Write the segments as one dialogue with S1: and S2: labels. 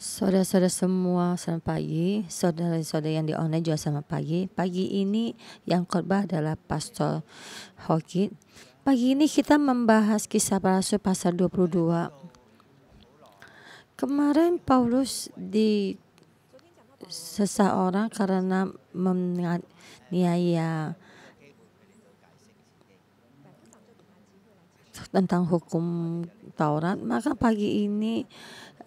S1: Saudara-saudara semua, selamat pagi. Saudara-saudara yang di online juga selamat pagi. Pagi ini yang khotbah adalah Pastor Hokit. Pagi ini kita membahas kisah para rasul pasal 22. Kemarin Paulus di seseorang karena menganiaya tentang hukum Taurat, maka pagi ini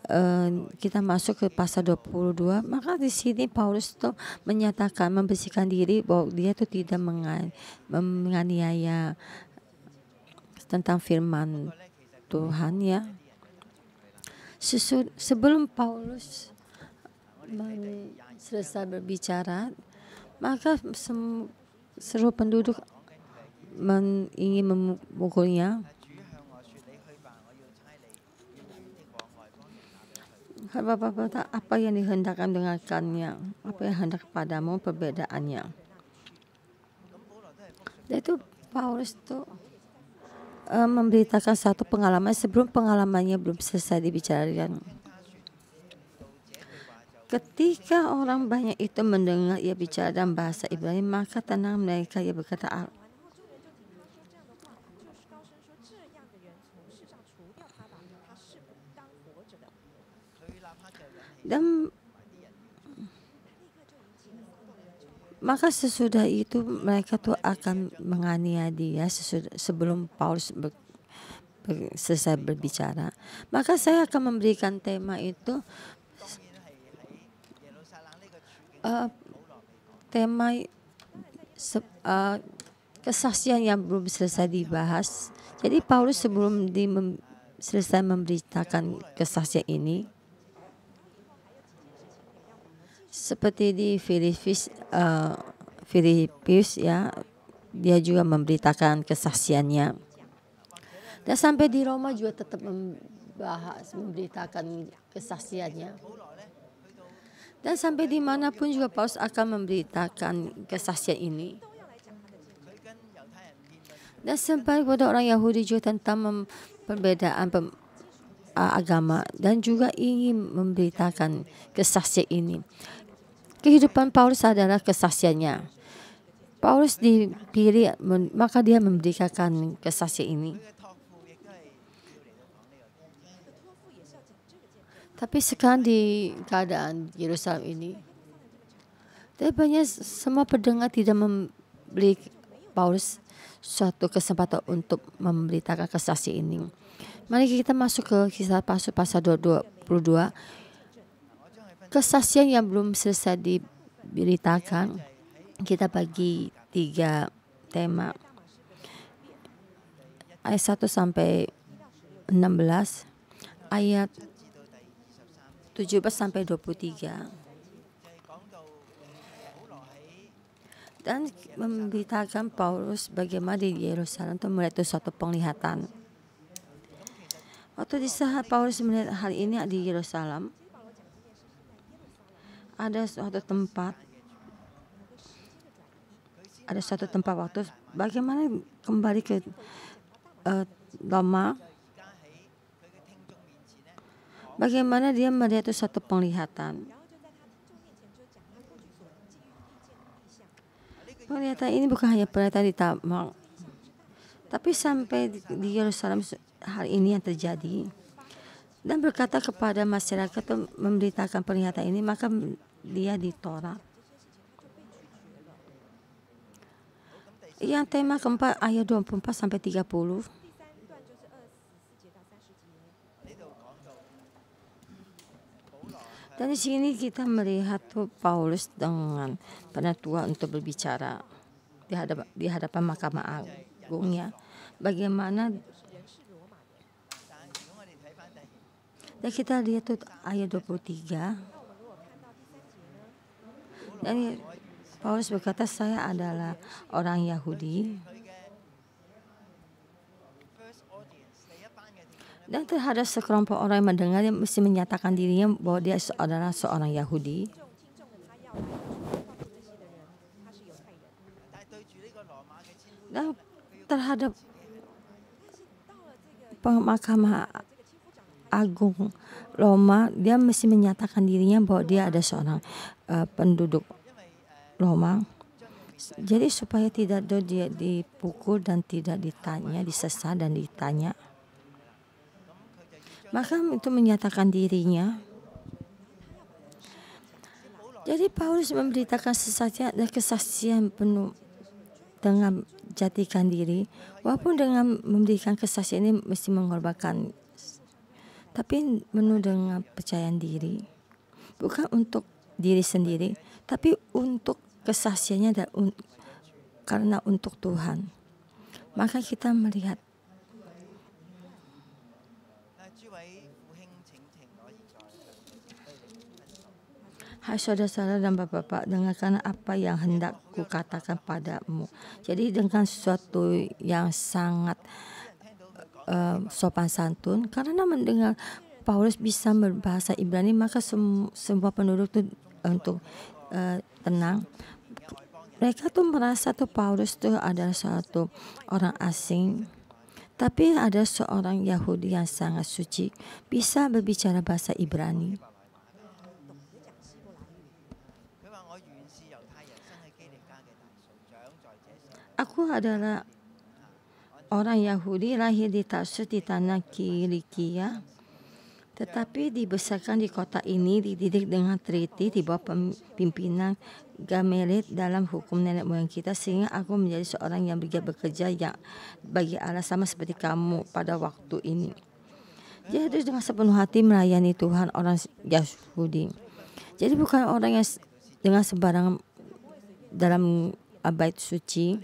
S1: Eh, kita masuk ke pasal 22 maka di sini Paulus tuh menyatakan membersihkan diri bahwa dia tuh tidak menganiaya tentang firman Tuhan ya sebelum Paulus selesai berbicara maka seluruh penduduk ingin memukulnya Hai Bapak-Bapak, apa yang dihendakkan dengarkannya, apa yang hendak padamu perbedaannya. Dia itu Paulus itu uh, e, memberitakan satu pengalaman sebelum pengalamannya belum selesai dibicarakan. Ketika orang banyak itu mendengar ia bicara dalam bahasa Ibrani, maka tenang mereka ia berkata,
S2: dan maka
S1: sesudah itu mereka tuh akan menganiaya dia sesudah, sebelum Paulus ber, ber, selesai berbicara maka saya akan memberikan tema itu uh, tema se, uh, kesaksian yang belum selesai dibahas jadi Paulus sebelum di mem, selesai memberitakan kesaksian ini seperti di Filipis, uh, eh, Filipus ya, dia juga memberitakan kesaksiannya. Dan sampai di Roma juga tetap membahas, memberitakan kesaksiannya. Dan sampai dimanapun juga Paulus akan memberitakan kesaksian ini. Dan sampai kepada orang Yahudi juga tentang perbedaan pem, agama dan juga ingin memberitakan kesaksian ini. Kehidupan Paulus adalah kesaksiannya. Paulus dipilih, maka dia memberikan kesaksian ini. Tapi sekarang di keadaan Yerusalem ini, banyak semua pendengar tidak memberi Paulus suatu kesempatan untuk memberitakan kesaksian ini. Mari kita masuk ke kisah pasal pasal 22 kesaksian yang belum selesai diberitakan, kita bagi tiga tema. Ayat 1 sampai 16, ayat 17 sampai 23. Dan memberitakan Paulus bagaimana di Yerusalem itu melihat itu suatu penglihatan. Waktu di saat Paulus melihat hal ini di Yerusalem, ada suatu tempat ada suatu tempat waktu bagaimana kembali ke uh, eh, Lama bagaimana dia melihat itu suatu penglihatan penglihatan ini bukan hanya penglihatan di Tamang tapi sampai di Yerusalem hal ini yang terjadi dan berkata kepada masyarakat memberitakan pernyataan ini maka dia ditolak. Yang tema keempat ayat 24 sampai 30. Dan di sini kita melihat Paulus dengan penatua untuk berbicara di hadapan, di hadapan Mahkamah Agungnya. Bagaimana Ya kita lihat tuh ayat 23. Dan Paulus berkata saya adalah orang Yahudi. Dan terhadap sekelompok orang yang mendengarnya mesti menyatakan dirinya bahwa dia adalah seorang Yahudi. Dan terhadap pemakaman agung Roma dia mesti menyatakan dirinya bahwa dia ada seorang uh, penduduk Roma jadi supaya tidak do dia dipukul dan tidak ditanya disesat dan ditanya maka itu menyatakan dirinya jadi Paulus memberitakan sesatnya dan kesaksian penuh dengan jatikan diri walaupun dengan memberikan kesaksian ini mesti mengorbankan tapi penuh dengan percayaan diri bukan untuk diri sendiri tapi untuk kesaksiannya dan un karena untuk Tuhan maka kita melihat Hai saudara-saudara dan bapak-bapak, dengarkan apa yang hendak kukatakan padamu. Jadi dengan sesuatu yang sangat uh, sopan santun karena mendengar Paulus bisa berbahasa Ibrani maka sem semua penduduk itu untuk uh, tenang mereka tuh merasa tuh Paulus tuh adalah suatu orang asing tapi ada seorang Yahudi yang sangat suci bisa berbicara bahasa Ibrani aku adalah orang Yahudi lahir di Tarsus di tanah Kilikia, tetapi dibesarkan di kota ini dididik dengan teliti di bawah pimpinan Gamelit dalam hukum nenek moyang kita sehingga aku menjadi seorang yang giat bekerja yang bagi Allah sama seperti kamu pada waktu ini. Jadi harus dengan sepenuh hati melayani Tuhan orang Yahudi. Jadi bukan orang yang dengan sembarangan dalam abad suci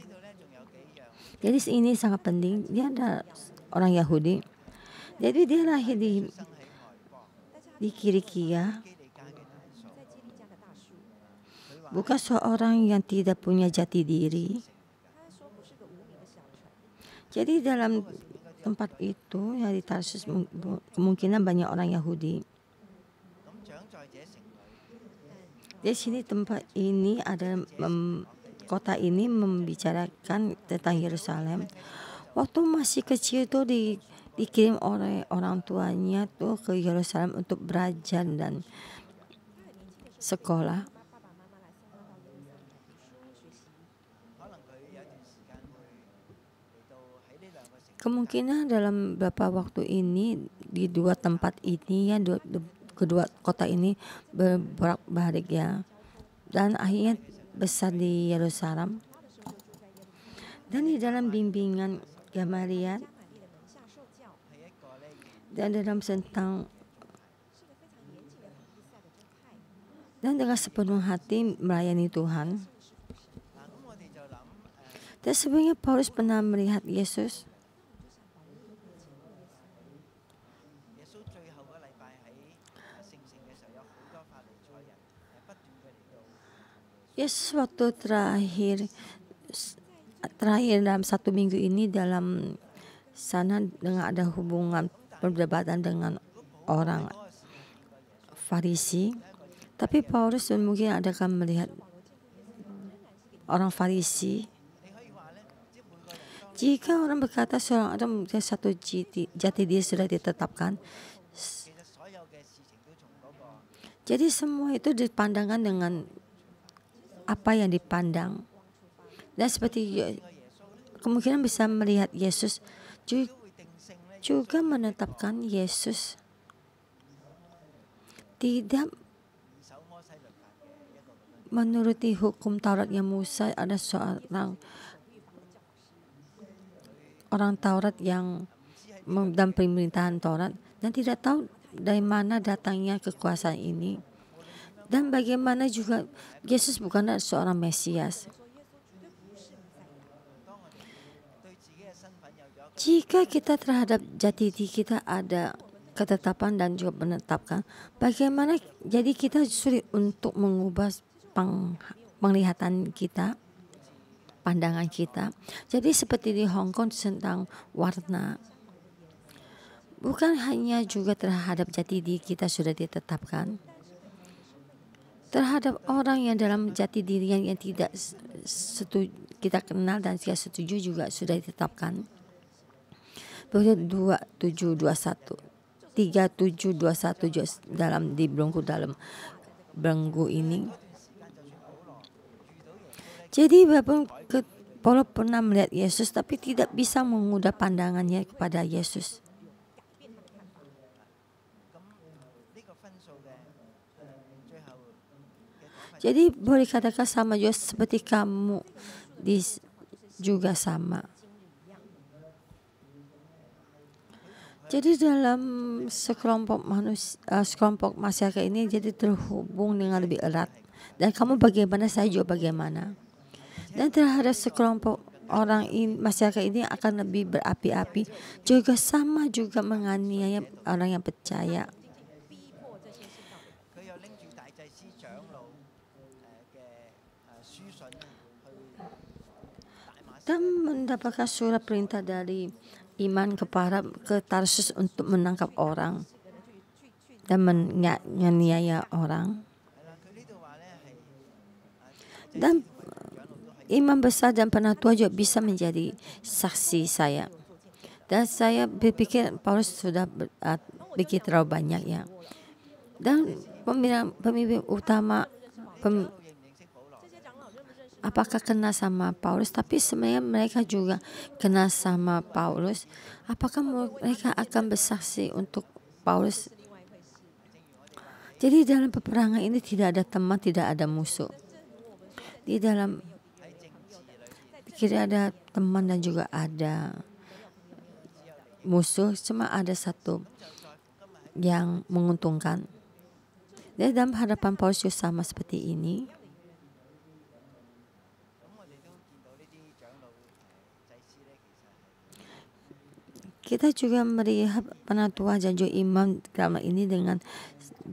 S1: jadi ini sangat penting. Dia ada orang Yahudi. Jadi dia lahir di di Kirikia. Bukan seorang yang tidak punya jati diri. Jadi dalam tempat itu ya di Tarsus kemungkinan banyak orang Yahudi. Di sini tempat ini ada kota ini membicarakan tentang Yerusalem. Waktu masih kecil tuh di dikirim oleh orang tuanya tuh ke Yerusalem untuk belajar dan sekolah. Kemungkinan dalam beberapa waktu ini di dua tempat ini ya dua, kedua kota ini berbolak-balik ya dan akhirnya besar di Yerusalem. Dan di dalam bimbingan Gamaliel
S2: dan dalam tentang
S1: dan dengan sepenuh hati melayani Tuhan. Dan sebenarnya Paulus pernah melihat Yesus Yesus waktu terakhir terakhir dalam satu minggu ini dalam sana dengan ada hubungan perdebatan dengan orang Farisi. Tapi Paulus mungkin ada akan melihat orang Farisi. Jika orang berkata seorang ada satu jati, jati dia sudah ditetapkan, jadi semua itu dipandangkan dengan apa yang dipandang. Dan seperti ya, kemungkinan bisa melihat Yesus juga menetapkan Yesus tidak menuruti hukum Taurat yang Musa ada seorang orang Taurat yang dan pemerintahan Taurat dan tidak tahu dari mana datangnya kekuasaan ini dan bagaimana juga Yesus bukanlah seorang Mesias. Jika kita terhadap jati diri kita ada ketetapan dan juga menetapkan, bagaimana jadi kita sulit untuk mengubah peng, penglihatan kita, pandangan kita. Jadi seperti di Hong Kong tentang warna, bukan hanya juga terhadap jati diri kita sudah ditetapkan, terhadap orang yang dalam jati diri yang, yang tidak setuju, kita kenal dan tidak setuju juga sudah ditetapkan. dua tujuh dua satu tiga tujuh dua satu dalam di belenggu dalam belenggu ini. Jadi walaupun ke, pernah melihat Yesus tapi tidak bisa mengubah pandangannya kepada Yesus. Jadi boleh katakan sama juga seperti kamu di, juga sama. Jadi dalam sekelompok manusia, eh, sekelompok masyarakat ini jadi terhubung dengan lebih erat. Dan kamu bagaimana, saya juga bagaimana. Dan terhadap sekelompok orang ini masyarakat ini akan lebih berapi-api. Juga sama juga menganiaya orang yang percaya. kita mendapatkan surat perintah dari iman kepada ke Tarsus untuk menangkap orang dan menganiaya orang. Dan eh, iman besar dan penatua juga bisa menjadi saksi saya. Dan saya berpikir Paulus sudah berpikir terlalu eh, banyak ya. Dan pemimpin, pemimpin utama pem, apakah kena sama Paulus tapi sebenarnya mereka juga kena sama Paulus apakah mereka akan bersaksi untuk Paulus jadi dalam peperangan ini tidak ada teman tidak ada musuh di dalam tidak ada teman dan juga ada musuh cuma ada satu yang menguntungkan dan dalam hadapan Paulus sama seperti ini Kita juga melihat penatua Janjo Imam drama ini dengan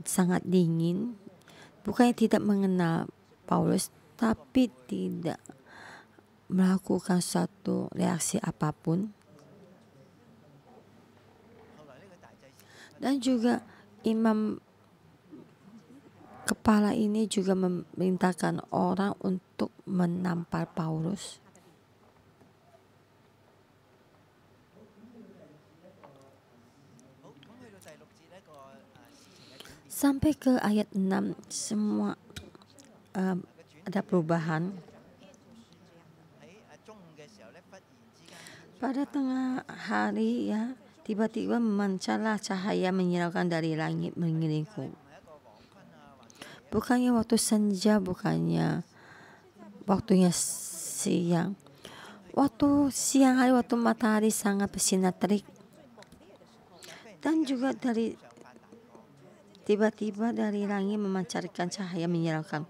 S1: sangat dingin, bukannya tidak mengenal Paulus, tapi tidak melakukan suatu reaksi apapun. Dan juga imam kepala ini juga memerintahkan orang untuk menampar Paulus. sampai ke ayat 6 semua um, ada perubahan pada tengah hari ya tiba-tiba mencelah cahaya menyilaukan dari langit mengiringku bukannya waktu senja bukannya waktunya siang waktu siang hari waktu matahari sangat bersinar terik dan juga dari Tiba-tiba dari langit memancarkan cahaya menyerahkan.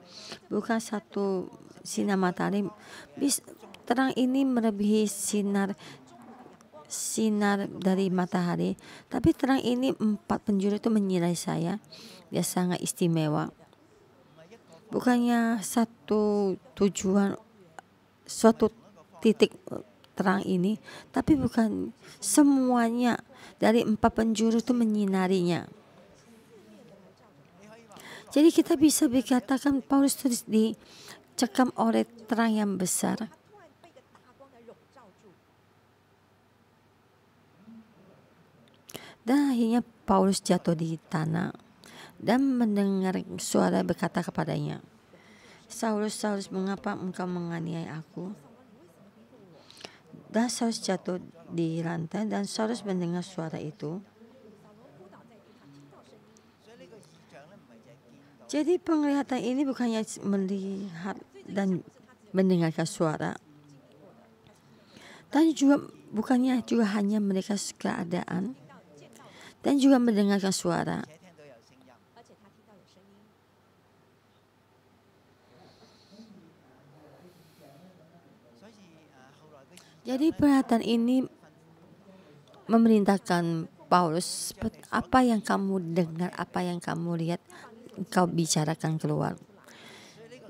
S1: Bukan satu sinar matahari. Bis, terang ini melebihi sinar sinar dari matahari. Tapi terang ini empat penjuru itu menyirai saya. Dia sangat istimewa. Bukannya satu tujuan suatu titik terang ini, tapi bukan semuanya dari empat penjuru itu menyinarinya. Jadi kita bisa dikatakan Paulus terus dicekam oleh terang yang besar. Dan akhirnya Paulus jatuh di tanah dan mendengar suara berkata kepadanya, Saulus, Saulus, mengapa engkau menganiaya aku? Dan Saulus jatuh di lantai dan Saulus mendengar suara itu Jadi penglihatan ini bukannya melihat dan mendengarkan suara. Dan juga bukannya juga hanya mereka keadaan dan juga mendengarkan suara. Jadi perhatian ini memerintahkan Paulus apa yang kamu dengar, apa yang kamu lihat, kau bicarakan keluar.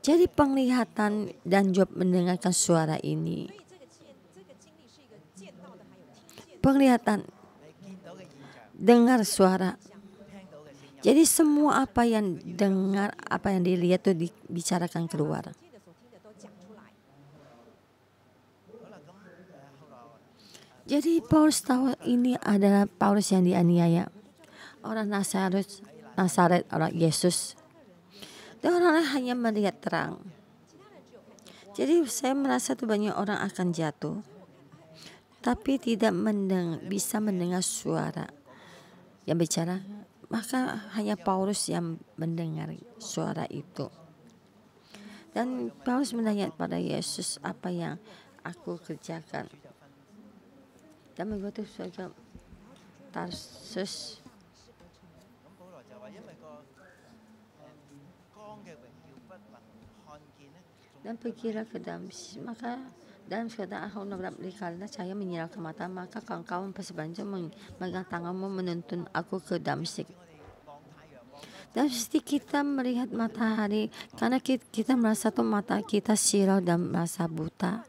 S1: Jadi penglihatan dan Job mendengarkan suara ini. Penglihatan, dengar suara. Jadi semua apa yang dengar, apa yang dilihat itu dibicarakan keluar. Jadi Paulus tahu ini adalah Paulus yang dianiaya. Orang Nasarus Nazaret orang Yesus. Dan orang lain hanya melihat terang. Jadi saya merasa tuh banyak orang akan jatuh. Tapi tidak mendeng bisa mendengar suara yang bicara. Maka hanya Paulus yang mendengar suara itu. Dan Paulus menanya pada Yesus apa yang aku kerjakan. Dan mengutus saja Tarsus dan pikiran ke dalam maka dalam keadaan aku menolak karena saya menyerah ke mata maka kawan-kawan persebanjung memegang tanganmu menuntun aku ke sik dan pasti kita melihat matahari karena kita, merasa tuh mata kita silau dan merasa buta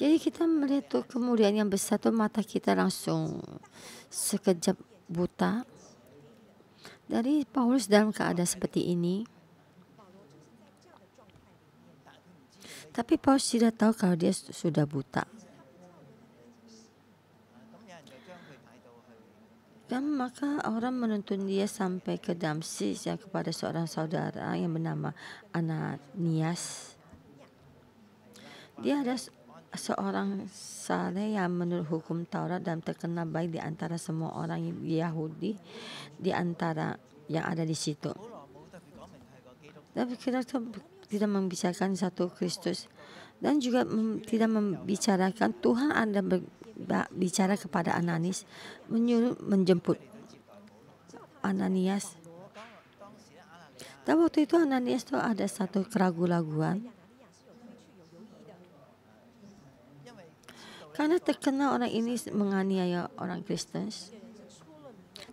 S1: jadi kita melihat tuh kemudian yang besar tuh mata kita langsung sekejap buta dari Paulus dalam keadaan seperti ini, tapi Paulus tidak tahu kalau dia sudah buta. Dan maka orang menuntun dia sampai ke Damsis yang kepada seorang saudara yang bernama Ananias. Dia ada seorang saleh yang menurut hukum Taurat dan terkenal baik di antara semua orang Yahudi di antara yang ada di situ. Tapi kita tidak membicarakan satu Kristus dan juga tidak membicarakan Tuhan Ada bicara kepada Ananis menyuruh menjemput Ananias. Dan waktu itu Ananias itu ada satu keraguan-keraguan Karena terkenal orang ini menganiaya orang Kristen.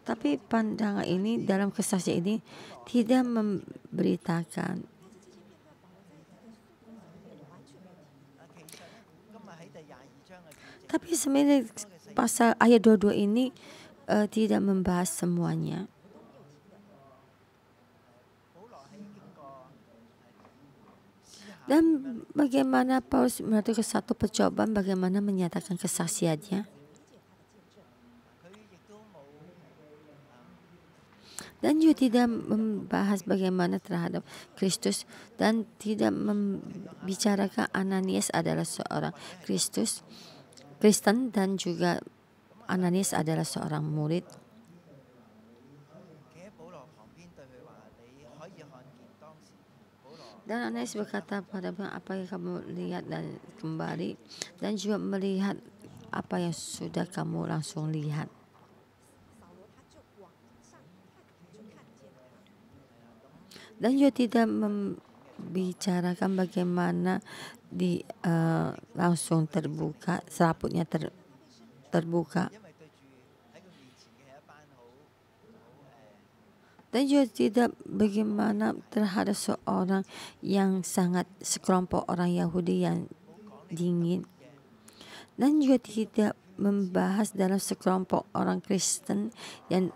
S1: Tapi pandangan ini dalam kesaksian ini tidak memberitakan Tapi sebenarnya pasal ayat 22 ini uh, tidak membahas semuanya. Dan bagaimana Paulus melalui satu percobaan bagaimana menyatakan kesaksiannya? Dan juga tidak membahas bagaimana terhadap Kristus dan tidak membicarakan Ananias adalah seorang Kristus, Kristen dan juga Ananias adalah seorang murid Dan Anas berkata pada apa yang kamu lihat dan kembali dan juga melihat apa yang sudah kamu langsung lihat. Dan juga tidak membicarakan bagaimana di uh, langsung terbuka selaputnya ter, terbuka dan juga tidak bagaimana terhadap seorang yang sangat sekelompok orang Yahudi yang dingin dan juga tidak membahas dalam sekelompok orang Kristen yang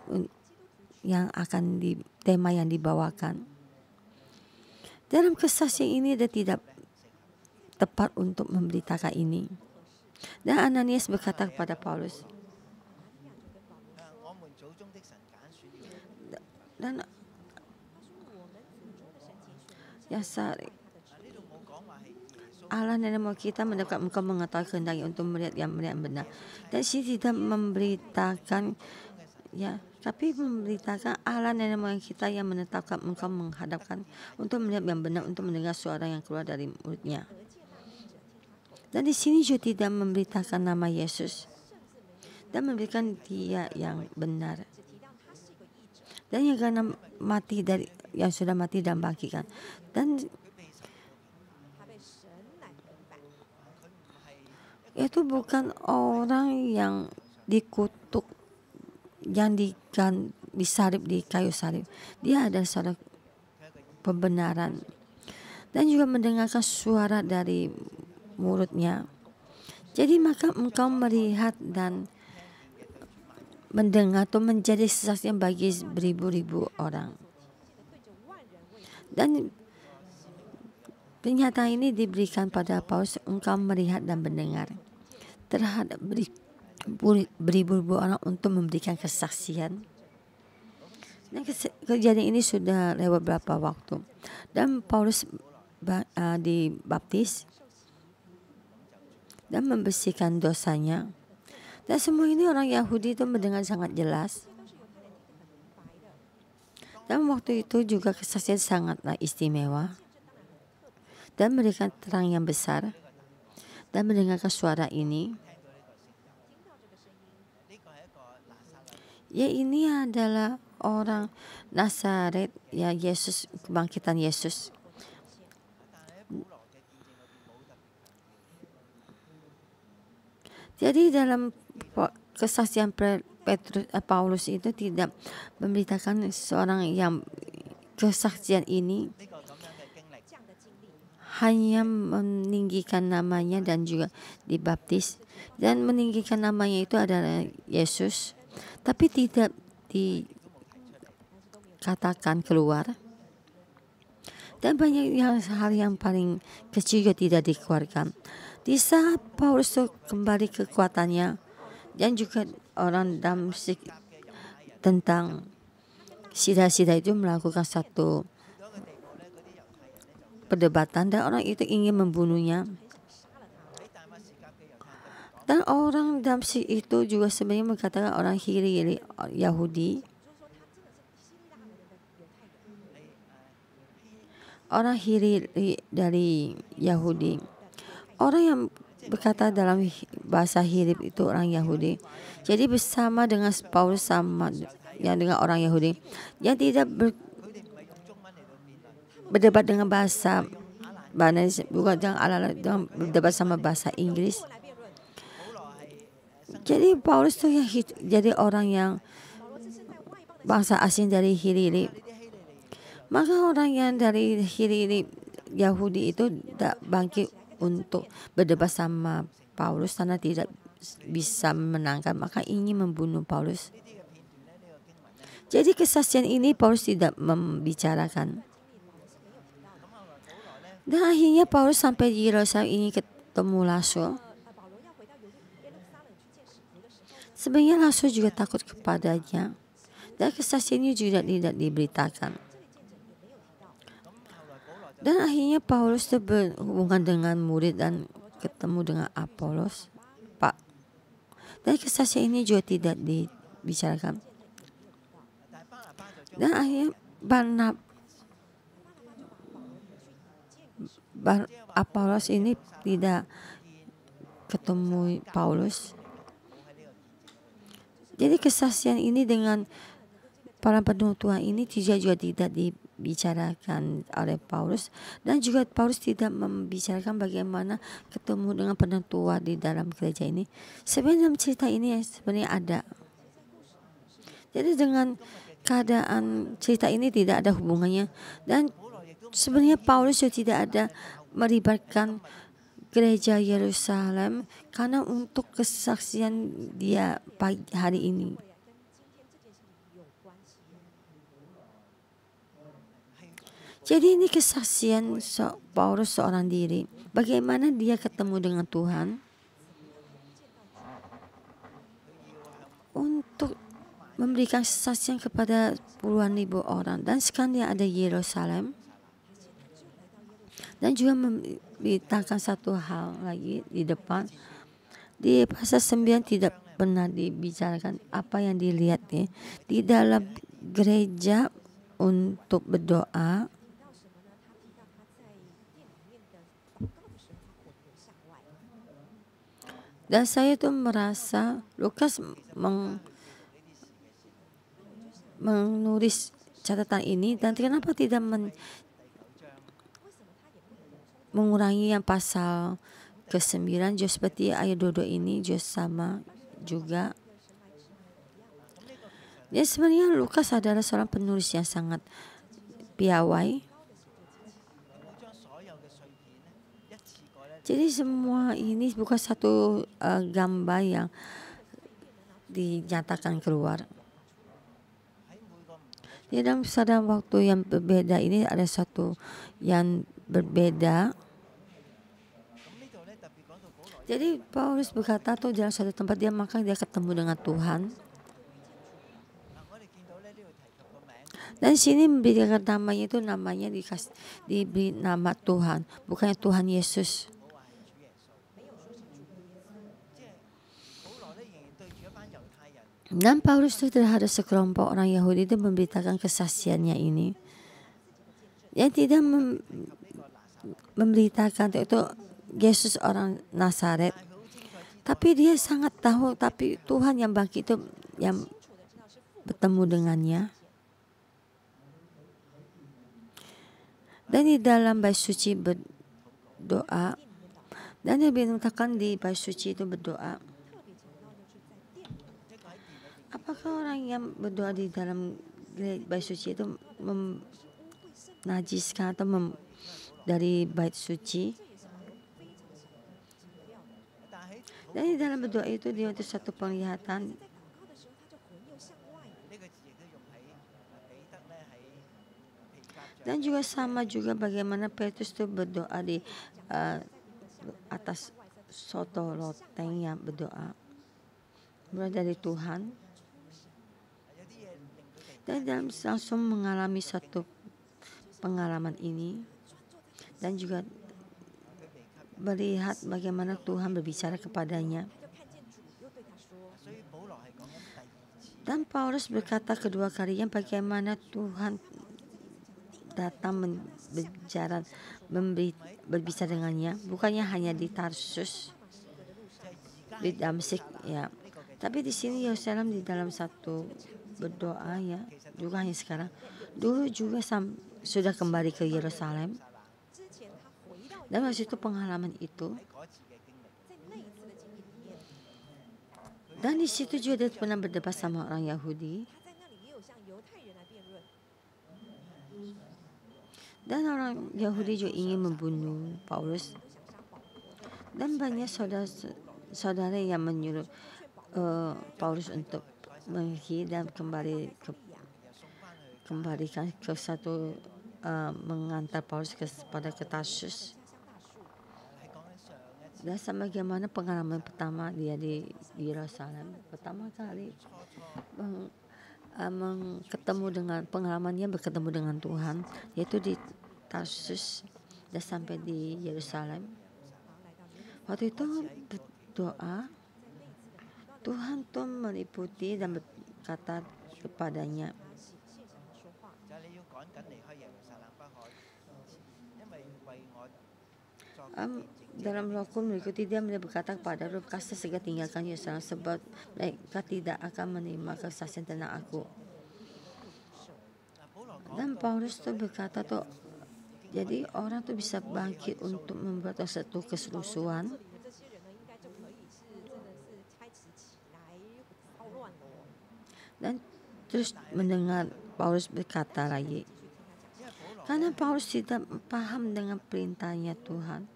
S1: yang akan di tema yang dibawakan. Dalam kesaksian ini dia tidak tepat untuk memberitakan ini. Dan Ananias berkata kepada Paulus, dan ya sari, Allah nenek moyang kita mendekat engkau mengetahui kehendaknya untuk melihat yang melihat benar. Dan sini tidak memberitakan ya tapi memberitakan Allah nenek moyang kita yang menetapkan engkau menghadapkan untuk melihat yang benar untuk mendengar suara yang keluar dari mulutnya. Dan di sini juga tidak memberitakan nama Yesus dan memberikan dia yang benar dan yang karena mati dari yang sudah mati dan bangkitkan dan itu bukan orang yang dikutuk yang digan, disarip di kayu salib, dia ada suara pembenaran dan juga mendengarkan suara dari mulutnya jadi maka engkau melihat dan mendengar atau menjadi saksi bagi beribu-ribu orang. Dan pernyataan ini diberikan pada Paus, engkau melihat dan mendengar terhadap beribu-ribu orang untuk memberikan kesaksian. Dan kejadian ini sudah lewat berapa waktu. Dan Paulus eh, dibaptis dan membersihkan dosanya dan nah, semua ini orang Yahudi itu mendengar sangat jelas. Dan waktu itu juga kesaksian sangatlah istimewa. Dan memberikan terang yang besar. Dan mendengarkan suara ini. Ya ini adalah orang Nazaret ya Yesus kebangkitan Yesus Jadi dalam kesaksian Petrus eh, Paulus itu tidak memberitakan seorang yang kesaksian ini hanya meninggikan namanya dan juga dibaptis dan meninggikan namanya itu adalah Yesus tapi tidak dikatakan keluar dan banyak yang hal yang paling kecil juga tidak dikeluarkan di saat Paulus kembali kekuatannya yang juga orang dalam tentang sida-sida itu melakukan satu perdebatan dan orang itu ingin membunuhnya dan orang Damsi itu juga sebenarnya mengatakan orang kiri Yahudi orang kiri dari Yahudi orang yang berkata dalam bahasa Hirib itu orang Yahudi. Jadi bersama dengan Paulus sama yang dengan orang Yahudi yang tidak ber, berdebat dengan bahasa bahasa bukan dengan ala dengan berdebat sama bahasa Inggris. Jadi Paulus tuh yang jadi orang yang bangsa asing dari Hirib. Maka orang yang dari Hirib Yahudi itu tak bangkit untuk berdebat sama Paulus karena tidak bisa menangkan maka ingin membunuh Paulus. Jadi kesaksian ini Paulus tidak membicarakan. Dan akhirnya Paulus sampai di Yerusalem ini ketemu Laso. Sebenarnya Laso juga takut kepadanya. Dan kesaksian ini juga tidak diberitakan. Dan akhirnya Paulus itu berhubungan dengan murid dan ketemu dengan Apolos. Pak. Dan kesaksian ini juga tidak dibicarakan. Dan akhirnya Barnab Bar, Apolos ini tidak ketemu Paulus. Jadi kesaksian ini dengan para penutuan ini tidak juga tidak di, dibicarakan oleh Paulus dan juga Paulus tidak membicarakan bagaimana ketemu dengan penentua di dalam gereja ini. Sebenarnya cerita ini yang sebenarnya ada. Jadi dengan keadaan cerita ini tidak ada hubungannya dan sebenarnya Paulus juga tidak ada melibatkan gereja Yerusalem karena untuk kesaksian dia pagi hari ini. Jadi ini kesaksian so Paulus seorang diri. Bagaimana dia ketemu dengan Tuhan? Untuk memberikan kesaksian kepada puluhan ribu orang. Dan sekarang dia ada Yerusalem. Dan juga memberitakan satu hal lagi di depan. Di pasal sembilan tidak pernah dibicarakan apa yang dilihat nih ya. di dalam gereja untuk berdoa Dan saya itu merasa Lukas meng, menulis catatan ini dan kenapa tidak men, mengurangi yang pasal ke-9 jauh seperti ayat dodo ini jauh sama juga ya sebenarnya Lukas adalah seorang penulis yang sangat piawai Jadi semua ini bukan satu uh, gambar yang dinyatakan keluar. Di dalam sedang waktu yang berbeda ini ada satu yang berbeda. Jadi Paulus berkata tuh dalam suatu tempat dia maka dia ketemu dengan Tuhan.
S2: Dan sini memberikan
S1: namanya itu namanya dikasih diberi nama Tuhan, bukannya Tuhan Yesus. Dan Paulus itu terhadap sekelompok orang Yahudi itu memberitakan kesaksiannya ini. Yang tidak mem memberitakan itu Yesus orang Nazaret. Tapi dia sangat tahu, tapi Tuhan yang bangkit itu yang bertemu dengannya. Dan di dalam bait suci berdoa, dan dia mengatakan di bait suci itu berdoa apakah orang yang berdoa di dalam bait suci itu najiskan atau mem, dari bait suci dan di dalam berdoa itu dia itu satu penglihatan dan juga sama juga bagaimana Petrus itu berdoa di uh, atas soto loteng yang berdoa mulai dari Tuhan saya dalam langsung mengalami satu pengalaman ini dan juga melihat bagaimana Tuhan berbicara kepadanya. Dan Paulus berkata kedua kalinya bagaimana Tuhan datang berbicara, berbicara dengannya bukannya hanya di Tarsus di Damsik ya tapi di sini Yerusalem di dalam satu berdoa ya juga hanya sekarang dulu juga sam, sudah kembali ke Yerusalem
S2: dan waktu itu pengalaman itu
S1: dan di situ juga dia pernah berdebat sama orang Yahudi dan orang Yahudi juga ingin membunuh Paulus dan banyak saudara saudara yang menyuruh uh, Paulus untuk mengisi dan kembali ke, kembalikan ke satu uh, mengantar Paulus kepada ke Tarsus. Dan sama bagaimana pengalaman pertama dia di Yerusalem pertama kali meng, uh, eh, meng, ketemu dengan pengalamannya berketemu dengan Tuhan yaitu di Tarsus dan sampai di Yerusalem. Waktu itu berdoa. Tuhan Tom meliputi dan berkata kepadanya,
S2: Um, dalam lokum
S1: mengikuti dia berkata kepada Rub kasih segera tinggalkan Yerusalem sebab mereka tidak akan menerima kesaksian tentang aku dan Paulus tuh berkata tuh jadi orang tuh bisa bangkit untuk membuat satu keserusuhan Dan terus mendengar Paulus berkata lagi, karena Paulus tidak paham dengan perintahnya Tuhan.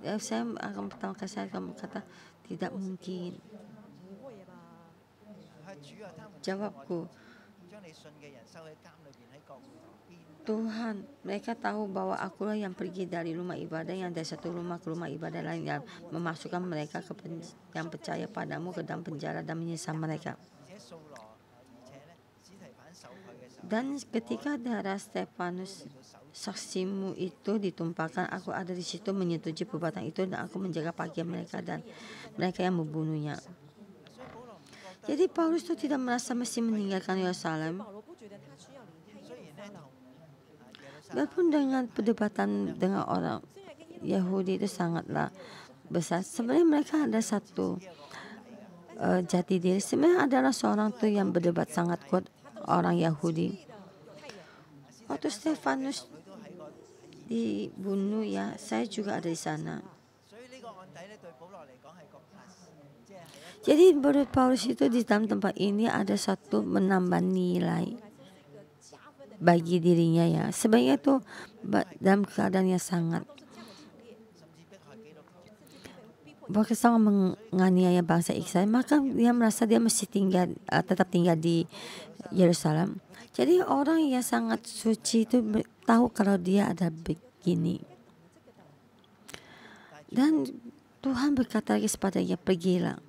S1: Ya, saya akan pertama kali saya akan berkata tidak mungkin.
S2: Jawabku,
S1: Tuhan, mereka tahu bahwa akulah yang pergi dari rumah ibadah yang dari satu rumah ke rumah ibadah lain yang memasukkan mereka ke pen, yang percaya padamu ke dalam penjara dan menyiksa mereka.
S2: Dan ketika darah
S1: Stefanus saksimu itu ditumpahkan, aku ada di situ menyetujui perbuatan itu dan aku menjaga pakaian mereka dan mereka yang membunuhnya. Jadi Paulus itu tidak merasa mesti meninggalkan Yerusalem Walaupun dengan perdebatan dengan orang Yahudi itu sangatlah besar. Sebenarnya mereka ada satu uh, jati diri. Sebenarnya adalah seorang tuh yang berdebat sangat kuat orang Yahudi. Waktu Stefanus dibunuh ya, saya juga ada di sana. Jadi menurut Paulus itu di dalam tempat ini ada satu menambah nilai bagi dirinya ya. Sebaiknya itu dalam keadaan yang sangat Pakistan menganiaya bangsa Israel, maka dia merasa dia mesti tinggal eh, tetap tinggal di Yerusalem. Jadi orang yang sangat suci itu tahu kalau dia ada begini. Dan Tuhan berkata lagi kepada dia, pergilah.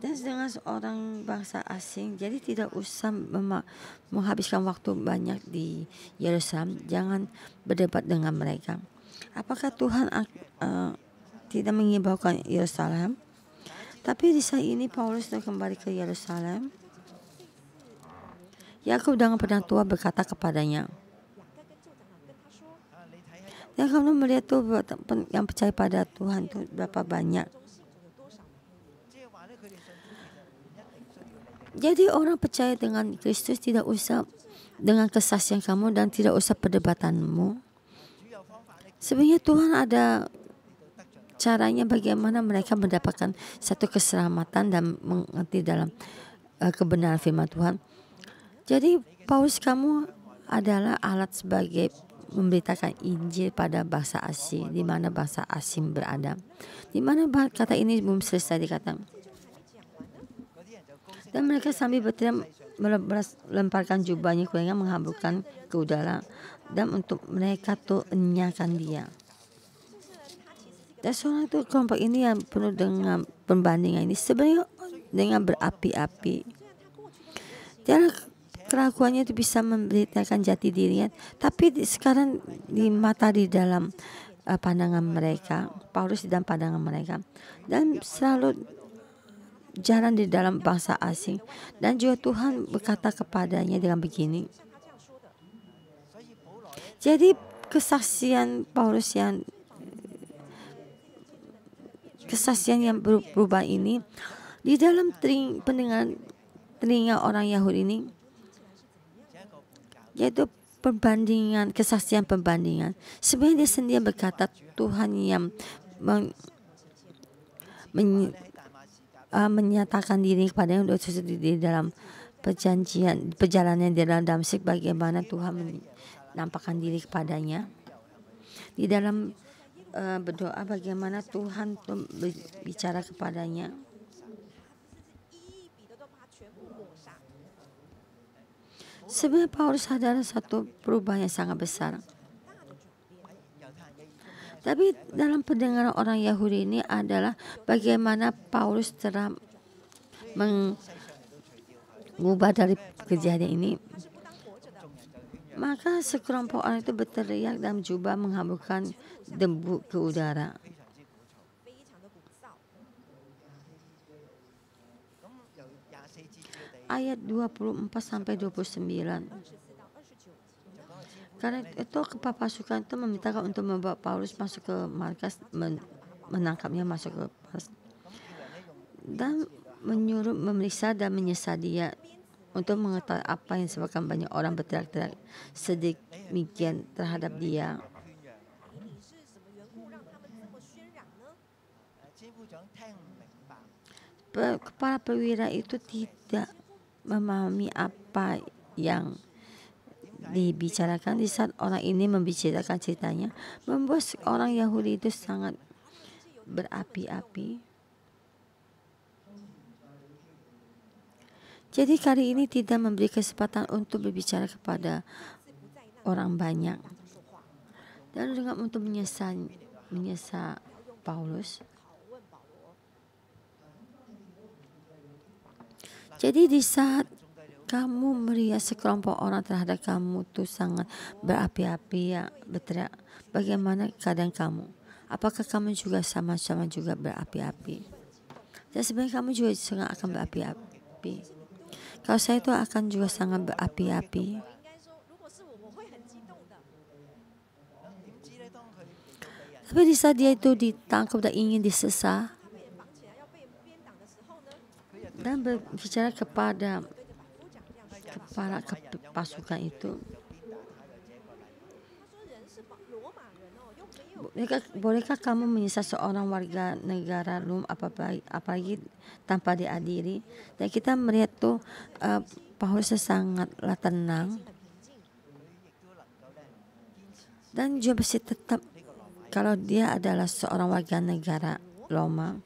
S1: dan dengan seorang bangsa asing jadi tidak usah menghabiskan waktu banyak di Yerusalem jangan berdebat dengan mereka apakah Tuhan uh, tidak mengimbaukan Yerusalem tapi di saat ini Paulus kembali ke Yerusalem Yakub dengan pedang tua berkata kepadanya Yakub melihat tuh yang percaya pada Tuhan itu berapa banyak Jadi orang percaya dengan Kristus tidak usah dengan kesaksian kamu dan tidak usah perdebatanmu. Sebenarnya Tuhan ada caranya bagaimana mereka mendapatkan satu keselamatan dan mengerti dalam eh, kebenaran firman Tuhan. Jadi paus kamu adalah alat sebagai memberitakan Injil pada bahasa asing di mana bahasa asing berada. Di mana kata ini belum selesai dikatakan. Dan mereka sambil berteriak melemparkan jubahnya kulengan menghamburkan ke udara dan untuk mereka tuh enyakan dia. Dan seorang itu kelompok ini yang penuh dengan perbandingan ini sebenarnya dengan berapi-api. Dan keraguannya itu bisa memberitakan jati dirinya, tapi di, sekarang di mata di dalam uh, pandangan mereka, Paulus di dalam pandangan mereka, dan selalu jalan di dalam bangsa asing. Dan juga Tuhan berkata kepadanya dengan begini. Jadi kesaksian Paulus yang kesaksian yang berubah ini di dalam tering, pendengar telinga orang Yahudi ini yaitu perbandingan kesaksian perbandingan sebenarnya dia sendiri berkata Tuhan yang men, men, uh, menyatakan diri kepada yang sudah di dalam perjanjian perjalanan di dalam damsik bagaimana Tuhan menampakkan diri kepadanya di dalam uh, berdoa bagaimana Tuhan bicara kepadanya sebenarnya Paulus adalah satu perubahan yang sangat besar tapi dalam pendengaran orang Yahudi ini adalah bagaimana Paulus telah mengubah dari kejadian ini. Maka sekelompok orang itu berteriak dan jubah menghamburkan debu ke udara.
S2: Ayat 24 sampai 29. Karena itu
S1: kepala pasukan itu meminta untuk membawa Paulus masuk ke markas men menangkapnya masuk ke markas dan menyuruh memeriksa dan menyesal dia untuk mengetahui apa yang sebabkan banyak orang berteriak-teriak sedemikian terhadap dia. Kepala perwira itu tidak memahami apa yang dibicarakan di saat orang ini membicarakan ceritanya membuat orang Yahudi itu sangat berapi-api. Jadi kali ini tidak memberi kesempatan untuk berbicara kepada orang banyak dan dengan untuk menyesal menyesa Paulus. Jadi di saat kamu merias sekelompok orang terhadap kamu tuh sangat berapi-api ya berteriak bagaimana keadaan kamu apakah kamu juga sama-sama juga berapi-api dan sebenarnya kamu juga sangat akan berapi-api kalau saya itu akan juga sangat berapi-api tapi di saat dia itu ditangkap dan ingin disesah dan berbicara kepada kepala pasukan itu Bolehkah, bolehkah kamu menyisa seorang warga negara Rum apalagi, apalagi tanpa diadiri? Dan kita melihat tuh uh, Paulus sangatlah tenang dan juga masih tetap kalau dia adalah seorang warga negara Roma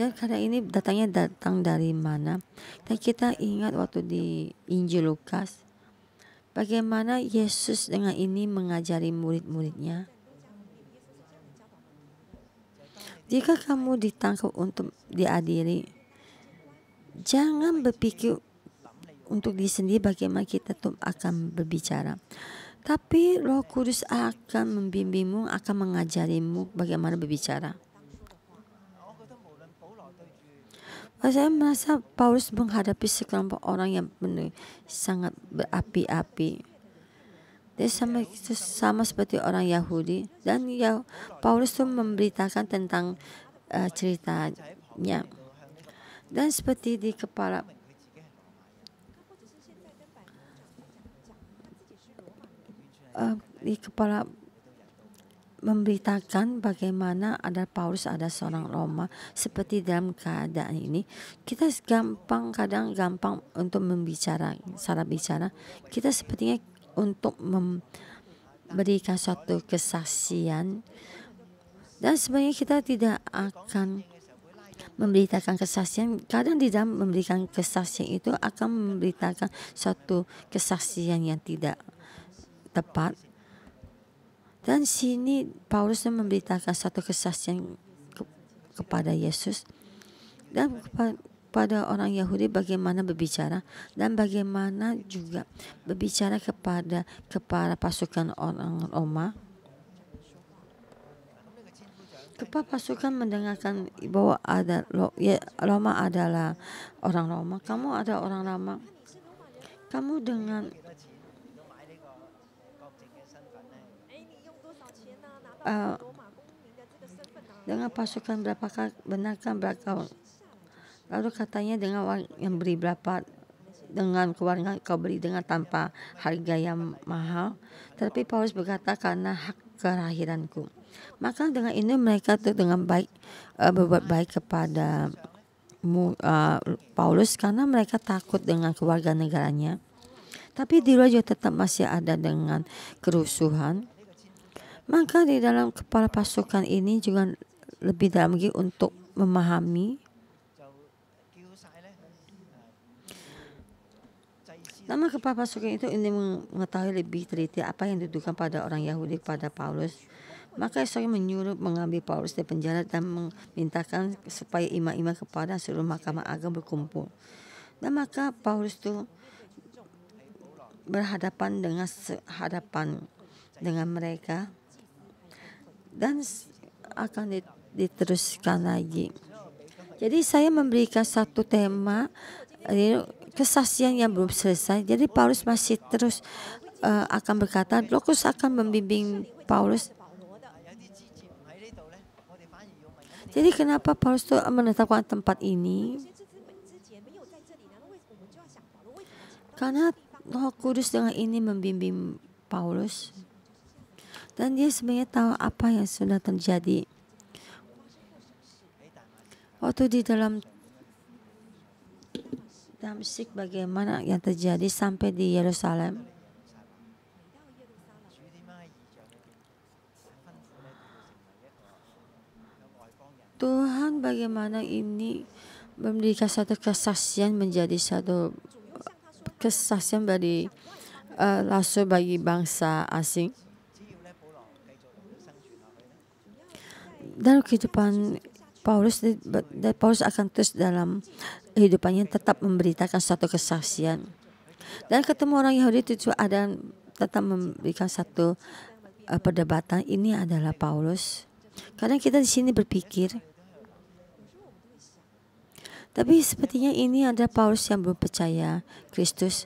S1: dan karena ini datangnya datang dari mana? Dan kita ingat waktu di Injil Lukas, bagaimana Yesus dengan ini mengajari murid-muridnya. Jika kamu ditangkap untuk diadili, jangan berpikir untuk di sendiri bagaimana kita tuh akan berbicara. Tapi Roh Kudus akan membimbingmu, akan mengajarimu bagaimana berbicara. saya merasa Paulus menghadapi sekelompok orang yang benar sangat berapi-api. Dia sama, sama seperti orang Yahudi dan ya Paulus tuh memberitakan tentang uh, ceritanya. Dan seperti di kepala uh, di kepala memberitakan bagaimana ada Paulus ada seorang Roma seperti dalam keadaan ini kita gampang kadang gampang untuk membicara cara bicara kita sepertinya untuk memberikan suatu kesaksian dan sebenarnya kita tidak akan memberitakan kesaksian kadang di dalam memberikan kesaksian itu akan memberitakan suatu kesaksian yang tidak tepat dan sini Paulus memberitakan satu kesaksian ke, kepada Yesus dan kepada orang Yahudi bagaimana berbicara dan bagaimana juga berbicara kepada kepada pasukan orang Roma. Kepala pasukan mendengarkan bahwa ada ya, Roma adalah orang Roma, kamu ada orang Roma. Kamu dengan Eh, dengan pasukan berapakah benarkan berapa, kan Lalu katanya dengan uang yang beri berapa dengan keluarga kau beri dengan tanpa harga yang mahal. tapi Paulus berkata karena hak kelahiranku. Maka dengan ini mereka tuh dengan baik uh, berbuat baik kepada uh, Paulus karena mereka takut dengan keluarga negaranya. Tapi di luar juga tetap masih ada dengan kerusuhan maka di dalam kepala pasukan ini juga lebih dalam lagi untuk memahami Nama kepala pasukan itu ini mengetahui lebih teliti apa yang dituduhkan pada orang Yahudi pada Paulus. Maka Yesus menyuruh mengambil Paulus dari penjara dan memintakan supaya imam-imam kepada seluruh mahkamah agama berkumpul. Dan maka Paulus itu berhadapan dengan hadapan dengan mereka dan akan diteruskan lagi. Jadi saya memberikan satu tema kesaksian yang belum selesai. Jadi Paulus masih terus eh, akan berkata, Lokus akan membimbing Paulus. Jadi kenapa Paulus itu menetapkan tempat ini? Karena Roh Kudus dengan ini membimbing Paulus. Dan dia sebenarnya tahu apa yang sudah terjadi. Waktu di dalam Damsik bagaimana yang terjadi sampai di Yerusalem. Tuhan bagaimana ini memberikan satu kesaksian menjadi satu kesaksian bagi uh, langsung bagi bangsa asing. Dan kehidupan Paulus dan Paulus akan terus dalam kehidupannya tetap memberitakan satu kesaksian dan ketemu orang Yahudi itu ada tetap memberikan satu eh, perdebatan ini adalah Paulus kadang kita di sini berpikir tapi sepertinya ini ada Paulus yang belum percaya Kristus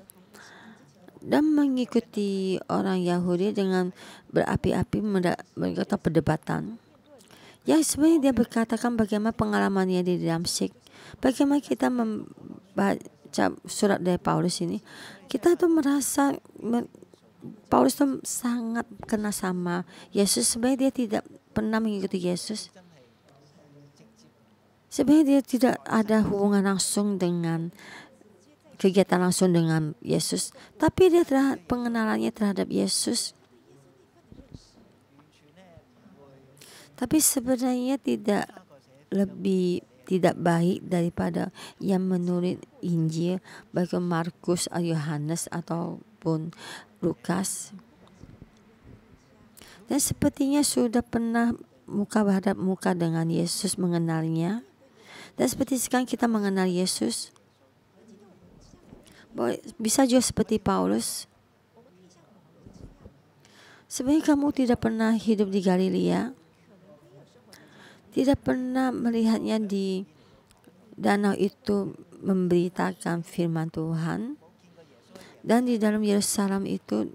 S1: dan mengikuti orang Yahudi dengan berapi-api mengikuti perdebatan Ya sebenarnya dia berkatakan bagaimana pengalamannya di Damsik. Bagaimana kita membaca surat dari Paulus ini. Kita tuh merasa Paulus tuh sangat kena sama Yesus. Sebenarnya dia tidak pernah mengikuti Yesus. Sebenarnya dia tidak ada hubungan langsung dengan kegiatan langsung dengan Yesus. Tapi dia terhadap pengenalannya terhadap Yesus Tapi sebenarnya tidak lebih tidak baik daripada yang menurut Injil baik Markus atau Yohanes ataupun Lukas. Dan sepertinya sudah pernah muka berhadap muka dengan Yesus mengenalnya. Dan seperti sekarang kita mengenal Yesus. Bisa juga seperti Paulus. Sebenarnya kamu tidak pernah hidup di Galilea tidak pernah melihatnya di danau itu memberitakan firman Tuhan dan di dalam Yerusalem itu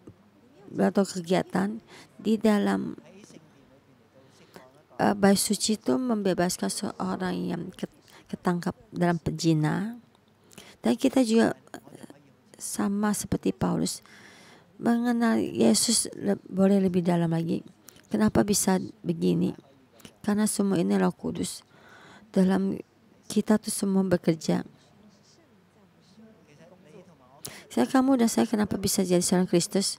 S1: atau kegiatan di dalam uh, eh, Bayi Suci itu membebaskan seorang yang ketangkap dalam penjina dan kita juga eh, sama seperti Paulus mengenal Yesus le boleh lebih dalam lagi kenapa bisa begini karena semua ini Roh Kudus dalam kita tuh semua bekerja. Saya kamu dan saya kenapa bisa jadi seorang Kristus?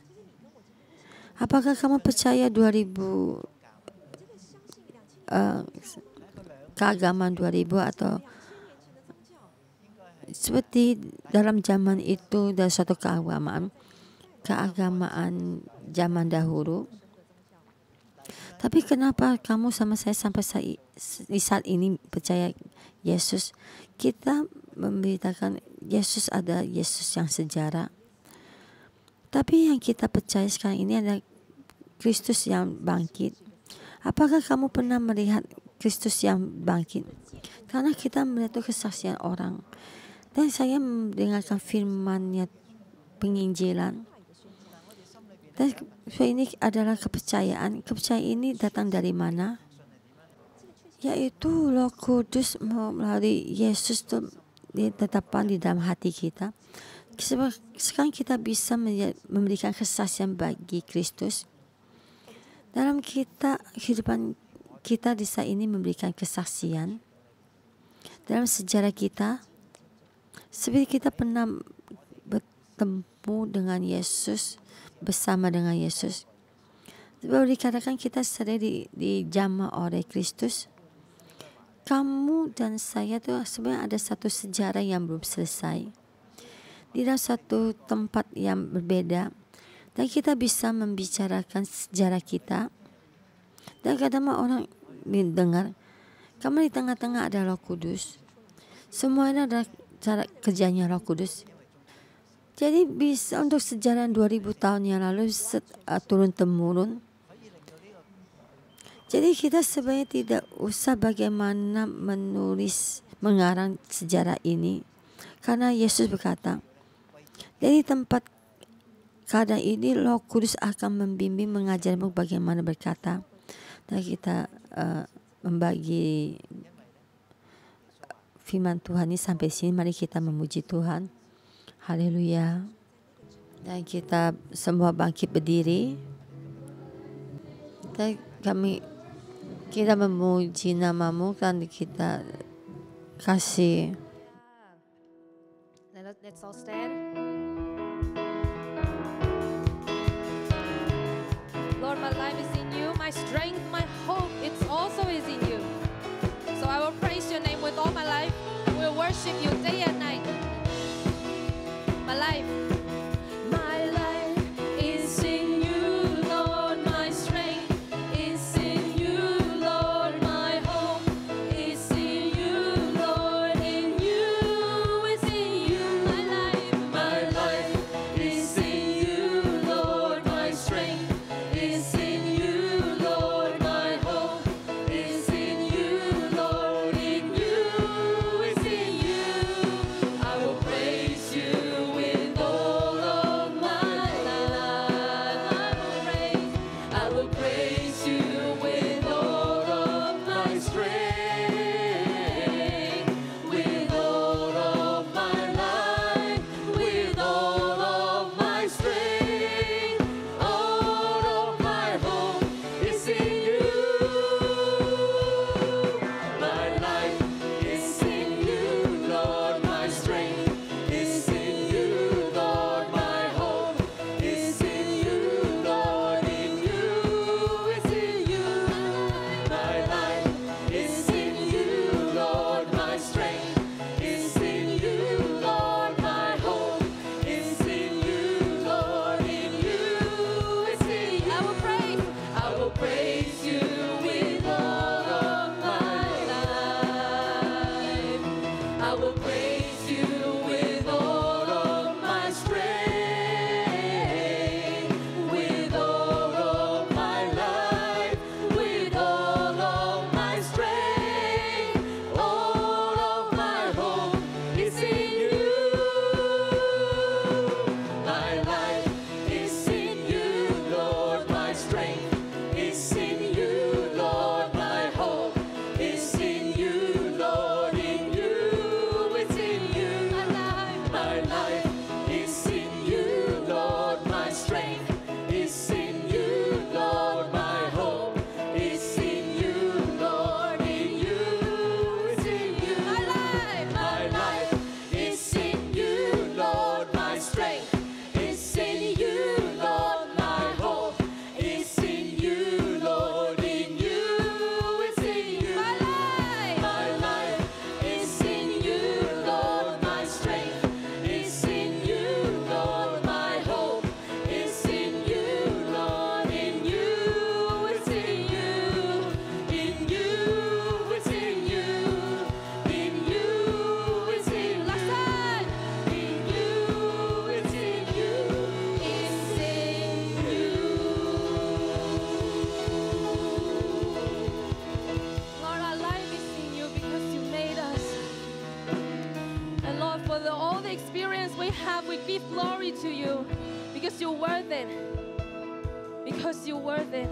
S1: Apakah kamu percaya 2000 uh, eh, keagamaan 2000 atau seperti dalam zaman itu dari suatu keagamaan keagamaan zaman dahulu tapi kenapa kamu sama saya sampai saat, di saat ini percaya Yesus? Kita memberitakan Yesus ada Yesus yang sejarah. Tapi yang kita percaya sekarang ini ada Kristus yang bangkit. Apakah kamu pernah melihat Kristus yang bangkit? Karena kita melihat kesaksian orang. Dan saya mendengarkan firmannya penginjilan dan ini adalah kepercayaan. Kepercayaan ini datang dari mana? Yaitu Roh Kudus melalui Yesus itu ditetapkan di dalam hati kita. Sekarang kita bisa memberikan kesaksian bagi Kristus. Dalam kita kehidupan kita di saat ini memberikan kesaksian. Dalam sejarah kita, seperti kita pernah bertemu dengan Yesus bersama dengan Yesus. Baru dikatakan kita sering di, jama oleh Kristus. Kamu dan saya tuh sebenarnya ada satu sejarah yang belum selesai. Di dalam satu tempat yang berbeda. Dan kita bisa membicarakan sejarah kita. Dan kadang kadang orang mendengar. Kamu di tengah-tengah ada roh kudus. Semuanya ini adalah cara kerjanya roh kudus. Jadi bisa untuk sejarah 2000 tahun yang lalu set, uh, turun temurun. Jadi kita sebenarnya tidak usah bagaimana menulis mengarang sejarah ini karena Yesus berkata dari tempat keadaan ini Roh Kudus akan membimbing mengajarmu bagaimana berkata dan nah, kita uh, membagi firman Tuhan ini sampai sini mari kita memuji Tuhan. Haleluya. Dan kita semua bangkit berdiri. Kita, kami kita memuji namamu kan kita kasih.
S2: Let's all
S3: stand. Lord, my life is in you, my strength, my hope, it's also is in you. So I will praise your name with all my life. We will worship you day and night. life. the experience we have, we give glory to you because you're worth it. Because you're worth it.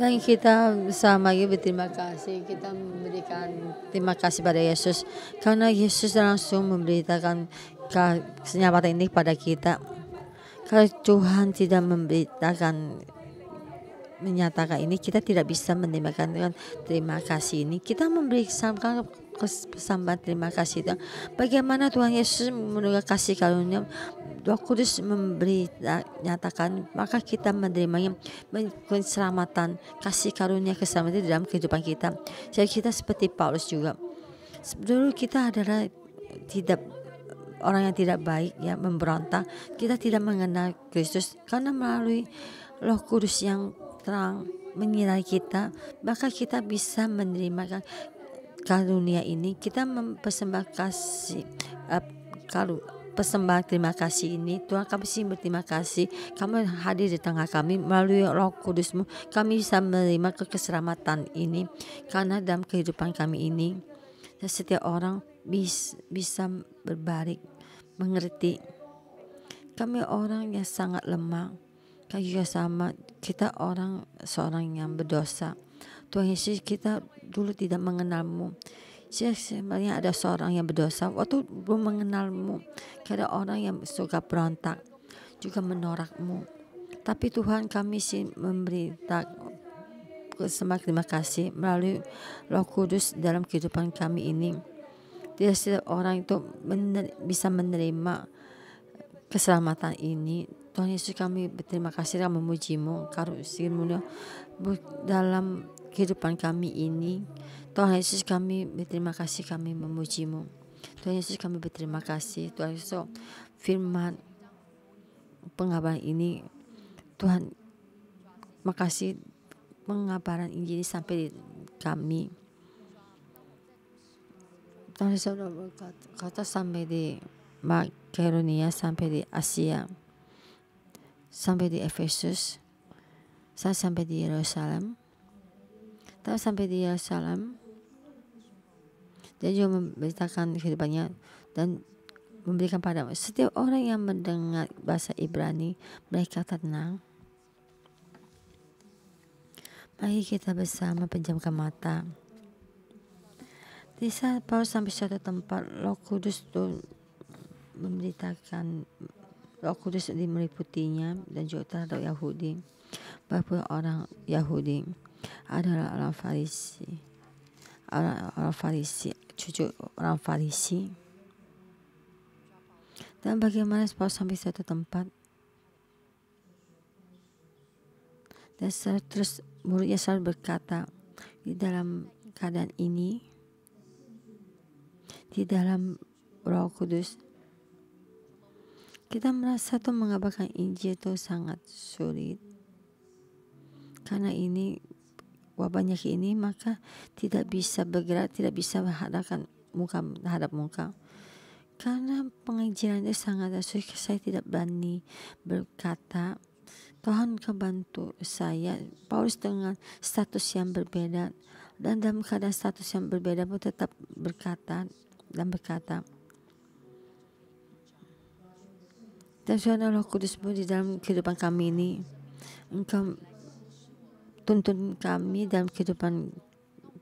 S1: Dan kita sama lagi berterima kasih, kita memberikan terima kasih pada Yesus. Karena Yesus langsung memberitakan kenyataan ini kepada kita. Kalau Tuhan tidak memberitakan menyatakan ini kita tidak bisa menerima terima kasih ini kita memberikan persembahan terima kasih dan bagaimana Tuhan Yesus menunggu kasih karunia Roh Kudus memberi ya, nyatakan maka kita menerimanya keselamatan kasih karunia keselamatan di dalam kehidupan kita jadi kita seperti Paulus juga dulu kita adalah tidak orang yang tidak baik ya memberontak kita tidak mengenal Kristus karena melalui Roh Kudus yang terang menyinari kita maka kita bisa menerima karunia ini kita mempersembah kasih uh, kalau persembahan terima kasih ini Tuhan kami sih berterima kasih kamu hadir di tengah kami melalui roh kudusmu kami bisa menerima kekeselamatan ini karena dalam kehidupan kami ini setiap orang bis, bisa berbalik mengerti kami orang yang sangat lemah kami juga sama kita orang seorang yang berdosa Tuhan Yesus kita dulu tidak mengenalmu. Sebenarnya ada seorang yang berdosa waktu belum mengenalmu. Ada orang yang suka berontak juga menorakmu. Tapi Tuhan kami sih tak semak terima kasih melalui Roh Kudus dalam kehidupan kami ini. Tidak setiap orang itu mener, bisa menerima keselamatan ini Tuhan Yesus kami berterima kasih dan memujimu karena dalam kehidupan kami ini Tuhan Yesus kami berterima kasih kami memujimu Tuhan Yesus kami berterima kasih Tuhan Yesus firman pengabaran ini Tuhan makasih pengabaran Injil sampai di kami Tuhan Yesus kata sampai di Makedonia sampai di Asia sampai di Efesus saya sampai di Yerusalem tapi sampai di Yerusalem dia juga memberitakan kehidupannya dan memberikan pada setiap orang yang mendengar bahasa Ibrani mereka tenang mari kita bersama pejamkan mata di saat Paulus sampai suatu tempat Roh Kudus tuh memberitakan Roh Kudus di meliputinya dan juga terhadap Yahudi. Bahkan orang Yahudi adalah orang Farisi. Orang, orang Farisi, cucu orang Farisi. Dan bagaimana Paulus sampai satu tempat dan selalu, terus mulutnya selalu berkata di dalam keadaan ini di dalam roh kudus kita merasa tuh mengabarkan Injil itu sangat sulit. Karena ini wabahnya ini maka tidak bisa bergerak, tidak bisa menghadapkan muka terhadap muka. Karena pengajaran itu sangat sulit, saya tidak berani berkata Tuhan kebantu saya Paulus dengan status yang berbeda dan dalam keadaan status yang berbeda pun tetap berkata dan berkata Dan Tuhan Roh Kudusmu di dalam kehidupan kami ini. Engkau tuntun kami dalam kehidupan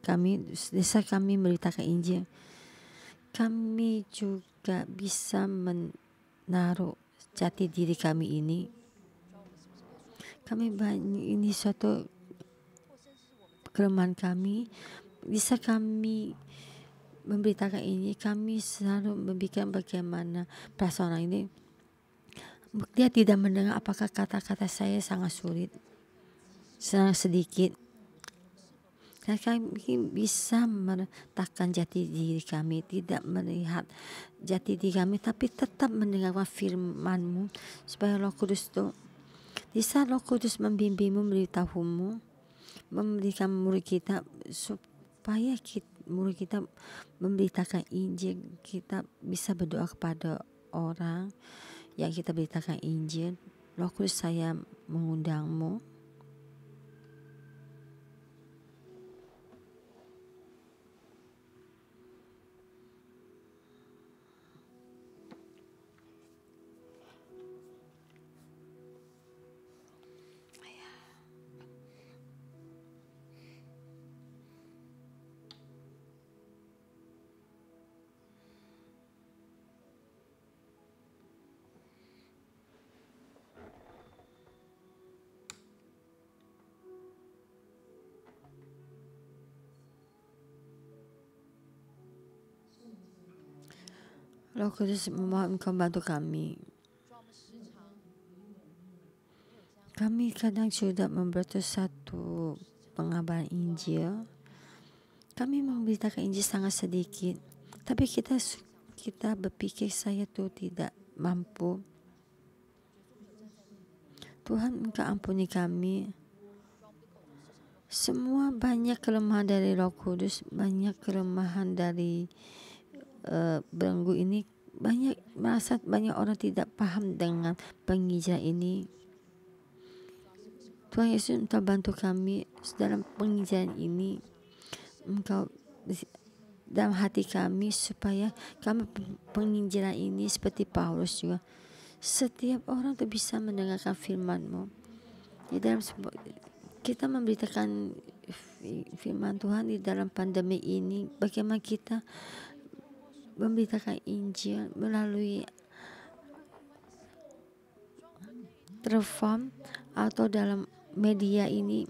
S1: kami, desa kami memberitakan Injil. Kami juga bisa menaruh jati diri kami ini. Kami banyak ini suatu kelemahan kami. Bisa kami memberitakan ini, kami selalu memberikan bagaimana perasaan ini dia tidak mendengar apakah kata-kata saya sangat sulit, sangat sedikit. Dan kami bisa meletakkan jati diri kami, tidak melihat jati diri kami, tapi tetap mendengar firmanmu. Supaya roh kudus itu, di saat roh kudus membimbingmu, memberitahumu, memberikan murid kita, supaya kita, murid kita memberitakan Injil, kita bisa berdoa kepada orang yang kita beritakan Injil, Roh Kudus saya mengundangmu Roh Kudus memohon engkau bantu kami. Kami kadang sudah memberitahu satu pengabaran Injil. Kami memberitakan Injil sangat sedikit. Tapi kita kita berpikir saya tuh tidak mampu. Tuhan engkau ampuni kami. Semua banyak kelemahan dari Roh Kudus, banyak kelemahan dari uh, eh, belenggu ini banyak merasa banyak orang tidak paham dengan penginjilan ini. Tuhan Yesus minta bantu kami dalam penginjilan ini. Engkau dalam hati kami supaya kami penginjilan ini seperti Paulus juga. Setiap orang tuh bisa mendengarkan firmanmu mu Di dalam kita memberitakan firman Tuhan di dalam pandemi ini bagaimana kita memberitakan Injil melalui telepon atau dalam media ini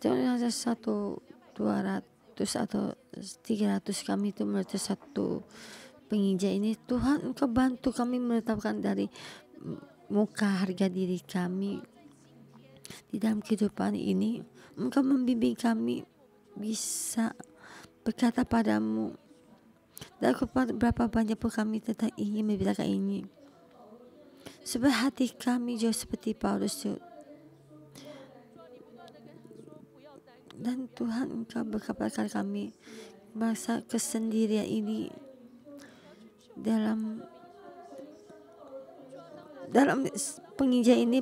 S1: contohnya satu dua ratus atau tiga ratus kami itu meletus satu penginjil ini Tuhan engkau bantu kami menetapkan dari muka harga diri kami di dalam kehidupan ini engkau membimbing kami bisa berkata padamu dan berapa banyak pun kami tetap ingin memberitakan ini sebab hati kami jauh seperti Paulus dan Tuhan engkau berkabarkan kami masa kesendirian ini dalam dalam penginjil ini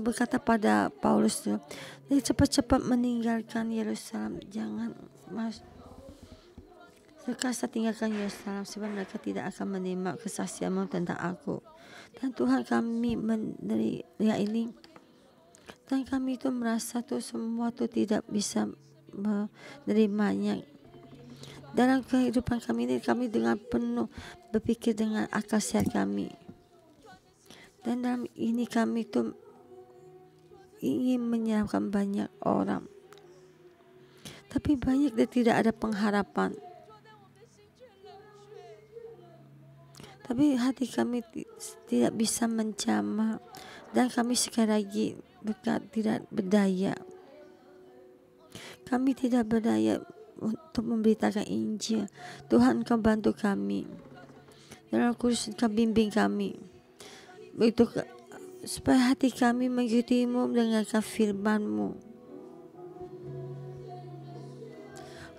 S1: berkata pada Paulus tuh, cepat-cepat meninggalkan Yerusalem, jangan masuk sekarang tinggalkan Yerusalem sebab mereka tidak akan menerima kesaksianmu tentang aku. Dan Tuhan kami menerima ya ini Tuhan kami itu merasa tuh semua tuh tidak bisa menerimanya. Dalam kehidupan kami ini kami dengan penuh berpikir dengan akal sehat kami. Dan dalam ini kami itu ingin menyelamatkan banyak orang. Tapi banyak dan tidak ada pengharapan tapi hati kami tidak bisa mencama dan kami sekali lagi berkat tidak berdaya kami tidak berdaya untuk memberitakan Injil Tuhan kau bantu kami dan aku kau bimbing kami begitu supaya hati kami mengikutimu mendengarkan firmanmu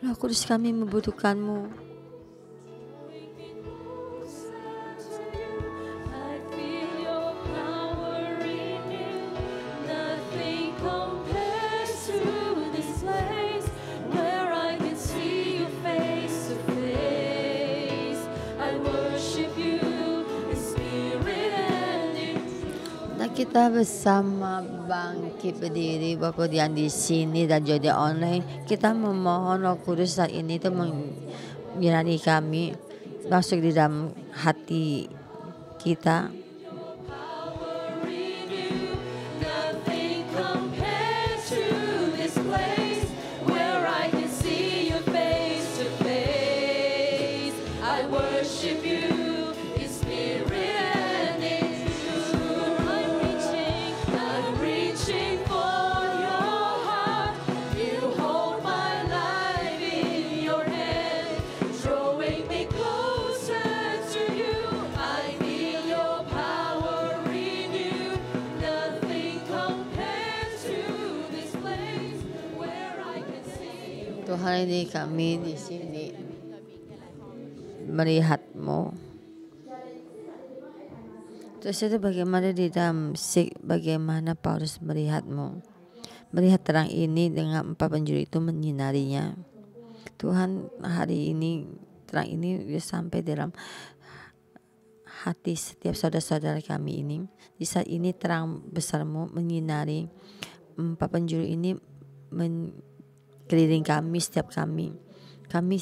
S1: Roh Kudus kami membutuhkanmu kita bersama bangkit berdiri Bapak yang di sini dan jadi online kita memohon Roh Kudus saat ini itu menyerani kami masuk di dalam hati kita
S2: Kali ini kami di sini
S1: melihatmu. Terus itu bagaimana di dalam sik, bagaimana Paulus melihatmu. Melihat terang ini dengan empat penjuru itu menyinarinya. Tuhan hari ini terang ini sudah sampai dalam hati setiap saudara-saudara kami ini. Di saat ini terang besarmu menyinari empat penjuru ini men keliling kami setiap kami. Kami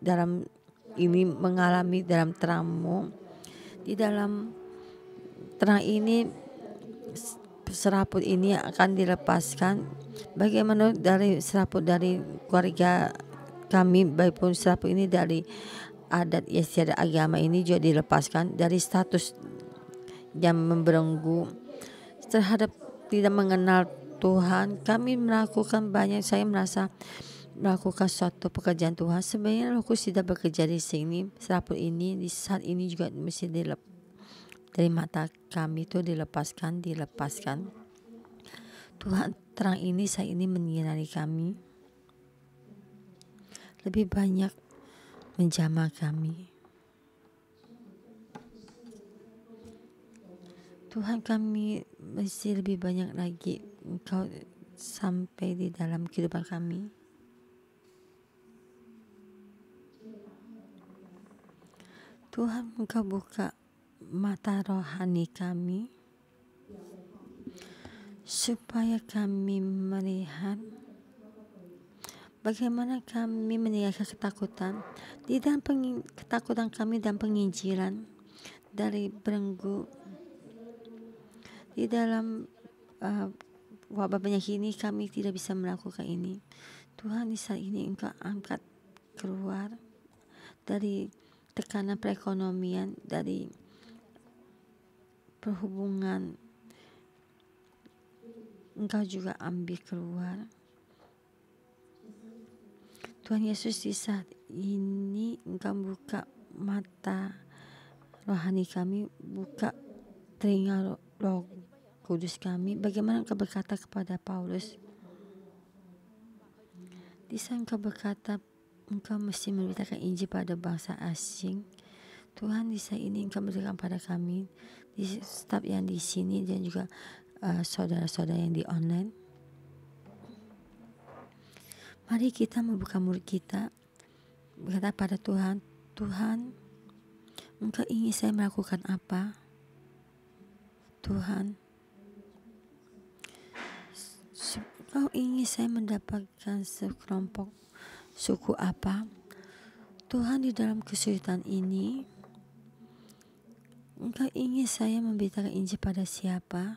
S1: dalam ini mengalami dalam terangmu. Di dalam terang ini seraput ini akan dilepaskan bagaimana dari seraput dari keluarga kami baik pun seraput ini dari adat istiadat agama ini juga dilepaskan dari status yang memberenggu terhadap tidak mengenal Tuhan kami melakukan banyak saya merasa melakukan suatu pekerjaan Tuhan sebenarnya aku sudah bekerja di sini serapun ini di saat ini juga mesti dilep dari mata kami itu dilepaskan dilepaskan Tuhan terang ini saat ini menyinari kami lebih banyak menjamah kami Tuhan kami mesti lebih banyak lagi Engkau sampai di dalam kehidupan kami. Tuhan, Engkau buka mata rohani kami supaya kami melihat bagaimana kami meninggalkan ketakutan di dalam ketakutan kami dan penginjilan dari berenggu di dalam uh, wabah penyakit ini kami tidak bisa melakukan ini. Tuhan di saat ini engkau angkat keluar dari tekanan perekonomian, dari perhubungan. Engkau juga ambil keluar. Tuhan Yesus di saat ini engkau buka mata rohani kami, buka telinga roh kudus kami, bagaimana engkau berkata kepada Paulus, di sana engkau berkata, engkau mesti memberitakan Injil pada bangsa asing. Tuhan, di sana ini engkau berikan pada kami, di staf yang di sini dan juga eh, saudara-saudara uh, yang di online. Mari kita membuka mulut kita, berkata pada Tuhan, Tuhan, Engkau ingin saya melakukan apa? Tuhan, Kau oh, ingin saya mendapatkan sekelompok suku apa? Tuhan di dalam kesulitan ini Engkau ingin saya memberitakan Injil pada siapa?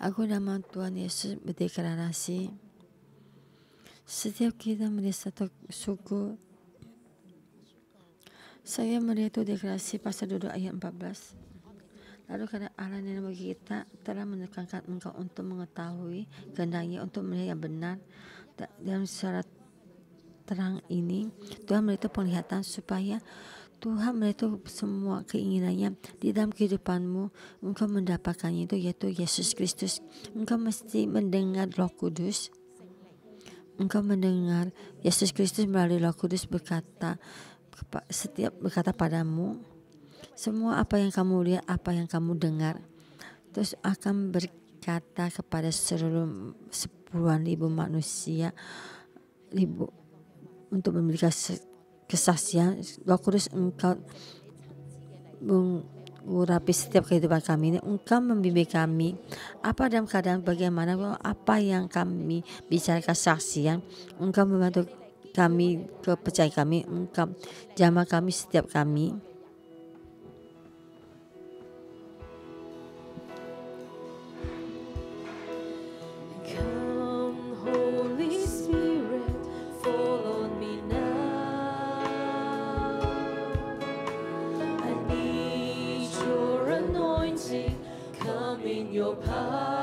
S1: Aku nama Tuhan Yesus berdeklarasi setiap kita melihat satu suku saya melihat itu deklarasi pasal duduk ayat 14 lalu karena Allah yang bagi kita telah menekankan engkau untuk mengetahui kehendaknya untuk melihat yang benar dalam syarat terang ini Tuhan melihat penglihatan supaya Tuhan melihat semua keinginannya di dalam kehidupanmu engkau mendapatkannya itu yaitu Yesus Kristus engkau mesti mendengar roh kudus engkau mendengar Yesus Kristus melalui roh kudus berkata setiap berkata padamu semua apa yang kamu lihat apa yang kamu dengar terus akan berkata kepada seluruh sepuluhan ribu manusia ribu untuk memiliki kesaksian Roh Kudus engkau mengurapi setiap kehidupan kami ini engkau membimbing kami apa dalam keadaan bagaimana apa yang kami bicara saksian engkau membantu kami kepercayaan kami engkau jamaah kami setiap kami power.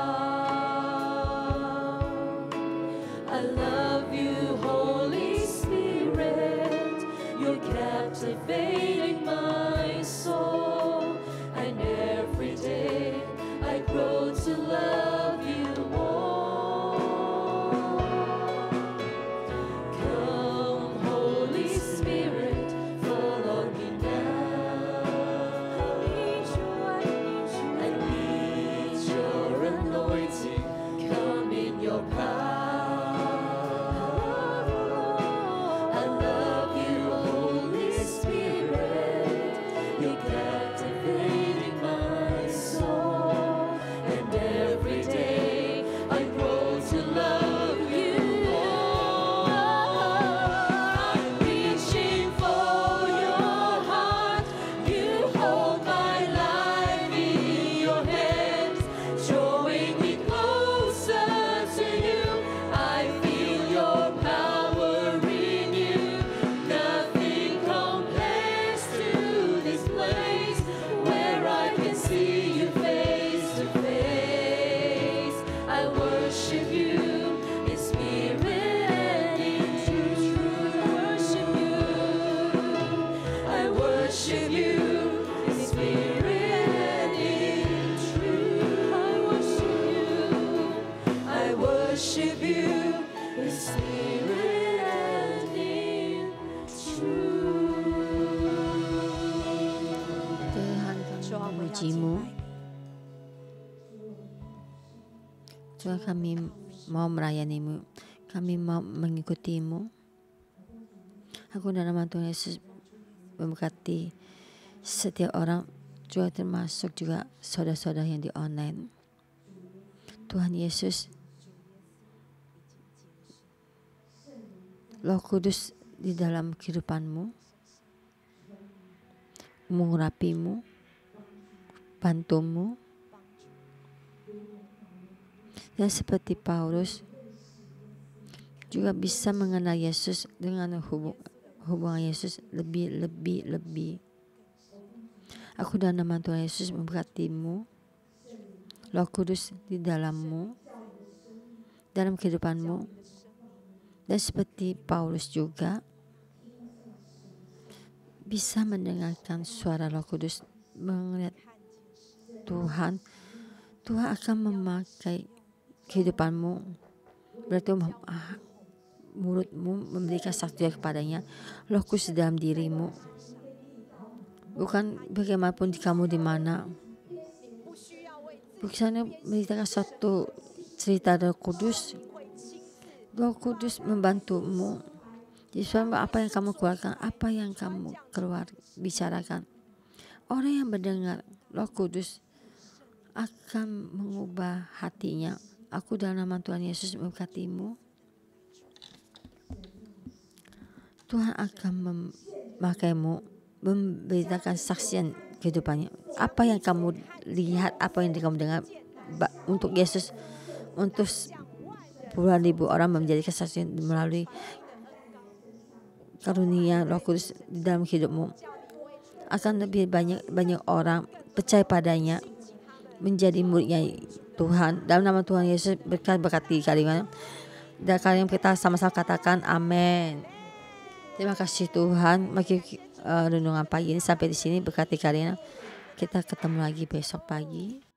S1: Kami mau merayanimu, Kami mau mengikutimu. Aku dan nama Tuhan Yesus memberkati setiap orang juga termasuk juga saudara-saudara yang di online. Tuhan Yesus loh Kudus di dalam kehidupanmu mengurapimu bantumu yang seperti Paulus juga bisa mengenal Yesus dengan hubung, hubungan Yesus lebih lebih lebih. Aku dan nama Tuhan Yesus memberkatimu. Roh Kudus di dalammu, dalam kehidupanmu, dan seperti Paulus juga bisa mendengarkan suara Roh Kudus melihat Tuhan. Tuhan akan memakai kehidupanmu. Berarti um, ah, mulutmu memberikan sabda kepadanya. Roh Kudus dalam dirimu. Bukan bagaimanapun di kamu di mana. Bukannya menceritakan satu cerita dari Kudus. Roh Kudus membantumu. jadi apa yang kamu keluarkan, apa yang kamu keluar bicarakan. Orang yang mendengar Roh Kudus akan mengubah hatinya. Aku dalam nama Tuhan Yesus memberkatimu. Tuhan akan memakaimu memberitakan saksian kehidupannya. Apa yang kamu lihat, apa yang kamu dengar untuk Yesus, untuk puluhan ribu orang menjadi kesaksian melalui karunia Roh Kudus di dalam hidupmu. Akan lebih banyak banyak orang percaya padanya menjadi muridnya Tuhan dalam nama Tuhan Yesus berkat berkati kalian dan kalian kita sama-sama katakan amin terima kasih Tuhan bagi uh, renungan pagi ini sampai di sini berkati kalian kita ketemu lagi besok pagi